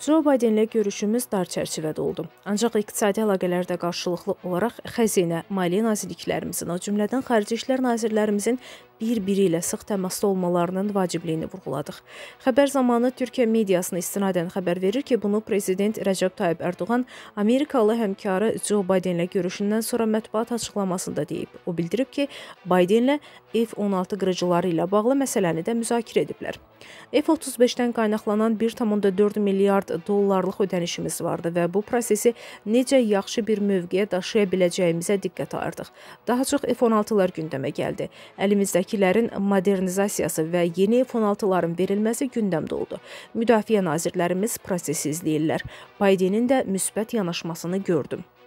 Joe Biden ilə görüşümüz dar çərçivədə oldu. Ancaq iqtisadi əlaqələrdə qarşılıqlı olaraq xəzinə, maliyyə nazirliklərimizin, o cümlədən xarici işlər nazirlərimizin bir-biri ilə sıx təmasda olmalarının vacibliyini vurğuladıq. Xəbər zamanı Türkiyə mediasına istinadən xəbər verir ki, bunu prezident Rəcəb Tayyib Ərdoğan Amerikalı həmkarı Joe Biden ilə görüşündən sonra mətbuat açıqlamasında deyib. O bildirib ki, Biden ilə F-16 qırıcıları ilə bağlı məsələni də müzakirə ediblər. F-35-dən qaynaqlanan 1.4 milyard milyard dollarlıq ödənişimiz vardı və bu prosesi necə yaxşı bir mövqeyə daşıya biləcəyimizə diqqət ayırdıq. Daha çox F-16-lar gündəmə gəldi. Əlimizdəkilərin modernizasiyası və yeni F-16-ların verilməsi gündəmdə oldu. Müdafiə nazirlərimiz prosesi izləyirlər. Bidenin də müsbət yanaşmasını gördüm.